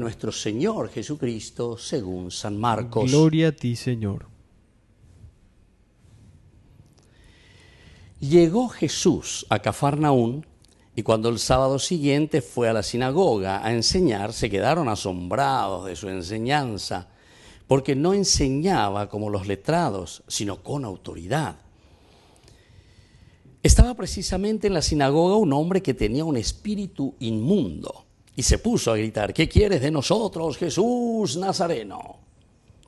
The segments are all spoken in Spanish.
nuestro Señor Jesucristo según San Marcos. Gloria a ti, Señor. Llegó Jesús a Cafarnaún y cuando el sábado siguiente fue a la sinagoga a enseñar, se quedaron asombrados de su enseñanza, porque no enseñaba como los letrados, sino con autoridad. Estaba precisamente en la sinagoga un hombre que tenía un espíritu inmundo y se puso a gritar, ¿qué quieres de nosotros, Jesús Nazareno?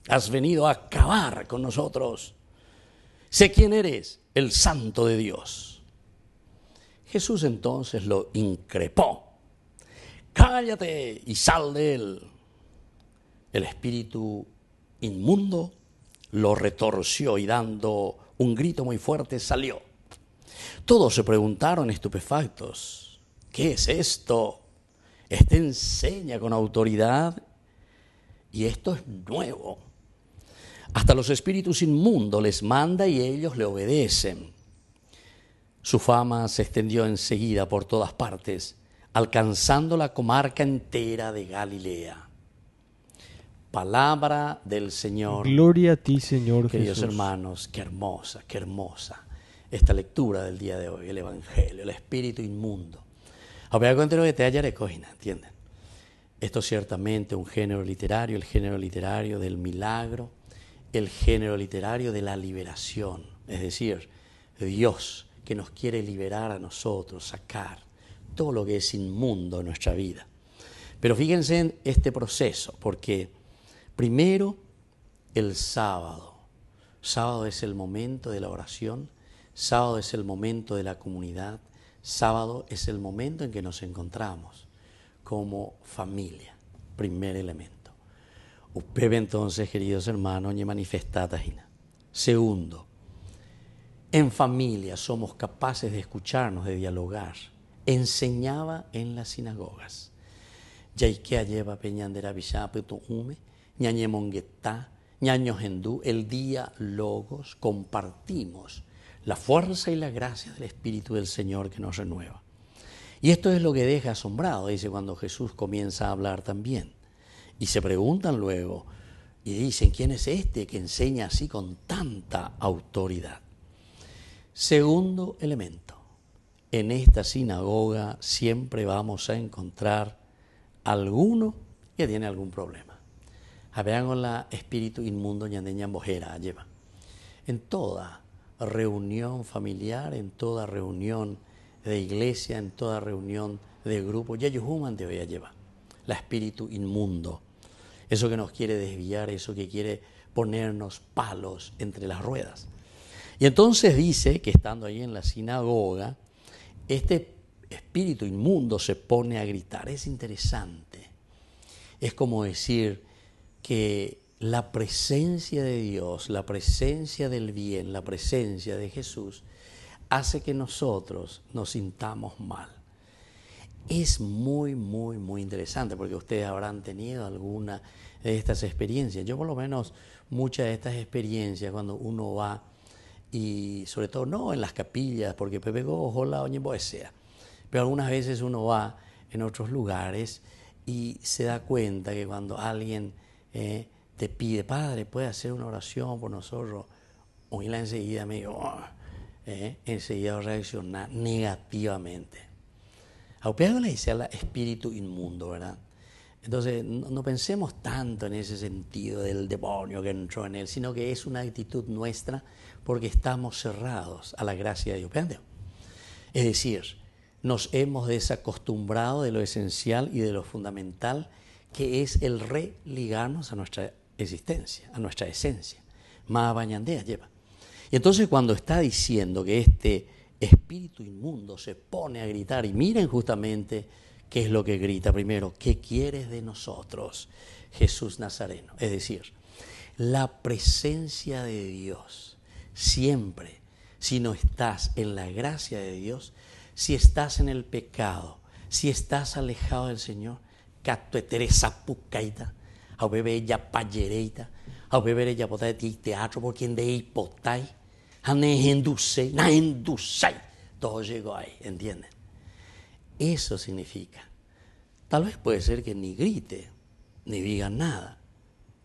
Has venido a acabar con nosotros. Sé quién eres, el santo de Dios. Jesús entonces lo increpó. Cállate y sal de él. El espíritu inmundo lo retorció y dando un grito muy fuerte salió. Todos se preguntaron estupefactos, ¿qué es esto? Este enseña con autoridad y esto es nuevo. Hasta los espíritus inmundos les manda y ellos le obedecen. Su fama se extendió enseguida por todas partes, alcanzando la comarca entera de Galilea. Palabra del Señor. Gloria a ti, Señor Queridos hermanos, qué hermosa, qué hermosa esta lectura del día de hoy, el Evangelio, el espíritu inmundo de ¿entienden? Esto ciertamente un género literario, el género literario del milagro, el género literario de la liberación, es decir, Dios que nos quiere liberar a nosotros, sacar todo lo que es inmundo en nuestra vida. Pero fíjense en este proceso, porque primero el sábado. Sábado es el momento de la oración, sábado es el momento de la comunidad, Sábado es el momento en que nos encontramos como familia, primer elemento. Usted entonces, queridos hermanos, y manifestada. Segundo, en familia somos capaces de escucharnos, de dialogar. Enseñaba en las sinagogas. Yaikea lleva peñandera ñañemonguetá, ñaño el día logos, compartimos la fuerza y la gracia del Espíritu del Señor que nos renueva. Y esto es lo que deja asombrado, dice cuando Jesús comienza a hablar también. Y se preguntan luego y dicen, ¿quién es este que enseña así con tanta autoridad? Segundo elemento, en esta sinagoga siempre vamos a encontrar alguno que tiene algún problema. Habían con la espíritu inmundo ñandeña bojera lleva. En toda reunión familiar, en toda reunión de iglesia, en toda reunión de grupo. Yayuhuman te voy a llevar. La espíritu inmundo. Eso que nos quiere desviar, eso que quiere ponernos palos entre las ruedas. Y entonces dice que estando ahí en la sinagoga, este espíritu inmundo se pone a gritar. Es interesante. Es como decir que la presencia de Dios, la presencia del bien, la presencia de Jesús, hace que nosotros nos sintamos mal. Es muy, muy, muy interesante porque ustedes habrán tenido alguna de estas experiencias. Yo por lo menos muchas de estas experiencias cuando uno va y sobre todo no en las capillas porque Pepe go, la Oñe sea, pero algunas veces uno va en otros lugares y se da cuenta que cuando alguien... Eh, te pide, Padre, ¿puede hacer una oración por nosotros? la enseguida me dijo, oh", ¿eh? enseguida reaccionar negativamente. A le dice al espíritu inmundo, ¿verdad? Entonces, no, pensemos tanto en ese sentido del demonio que entró en él, sino que es una actitud nuestra porque estamos cerrados a la gracia de Dios. Es decir, nos hemos desacostumbrado de lo esencial y de lo fundamental que es el religarnos a nuestra existencia, a nuestra esencia. Más bañandea lleva. Y entonces cuando está diciendo que este espíritu inmundo se pone a gritar, y miren justamente qué es lo que grita primero, ¿qué quieres de nosotros, Jesús Nazareno? Es decir, la presencia de Dios, siempre, si no estás en la gracia de Dios, si estás en el pecado, si estás alejado del Señor, teresa pucaita, a beber ya payereita, a beber ella botar de teatro, por quien de han a na najenduce, todo llegó ahí, ¿entienden? Eso significa. Tal vez puede ser que ni grite, ni diga nada,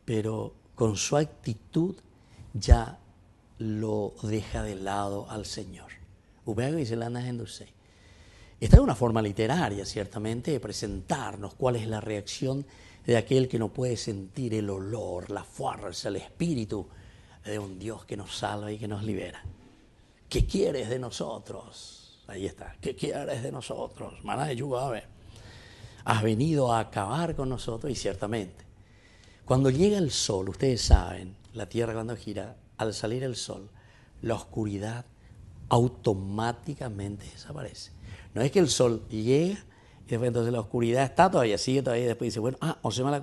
pero con su actitud ya lo deja de lado al Señor. Ubeago dice lana Gendusei. Esta es una forma literaria, ciertamente, de presentarnos cuál es la reacción de aquel que no puede sentir el olor, la fuerza, el espíritu de un Dios que nos salva y que nos libera. ¿Qué quieres de nosotros? Ahí está. ¿Qué quieres de nosotros? Maná de Yugabe. Has venido a acabar con nosotros y ciertamente. Cuando llega el sol, ustedes saben, la Tierra cuando gira, al salir el sol, la oscuridad automáticamente desaparece. No es que el sol llegue. Y después, entonces la oscuridad está todavía, sigue todavía. después dice, bueno, ah, o se me la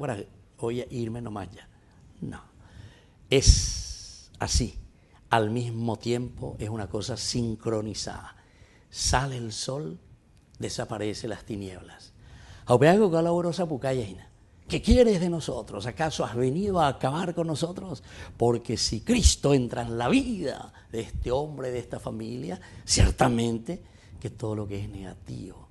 voy a irme nomás ya. No. Es así. Al mismo tiempo es una cosa sincronizada. Sale el sol, desaparecen las tinieblas. ¿Qué quieres de nosotros? ¿Acaso has venido a acabar con nosotros? Porque si Cristo entra en la vida de este hombre, de esta familia, ciertamente que todo lo que es negativo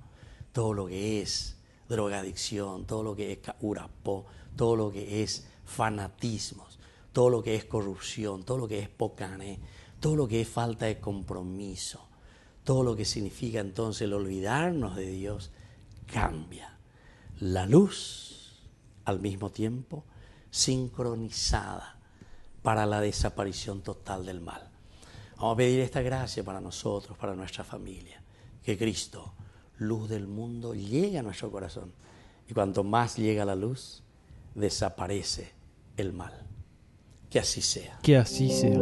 todo lo que es drogadicción, todo lo que es urapó, todo lo que es fanatismos, todo lo que es corrupción, todo lo que es pocané, todo lo que es falta de compromiso, todo lo que significa entonces el olvidarnos de Dios, cambia. La luz, al mismo tiempo, sincronizada para la desaparición total del mal. Vamos a pedir esta gracia para nosotros, para nuestra familia. Que Cristo luz del mundo llega a nuestro corazón. Y cuanto más llega la luz, desaparece el mal. Que así sea. Que así sea.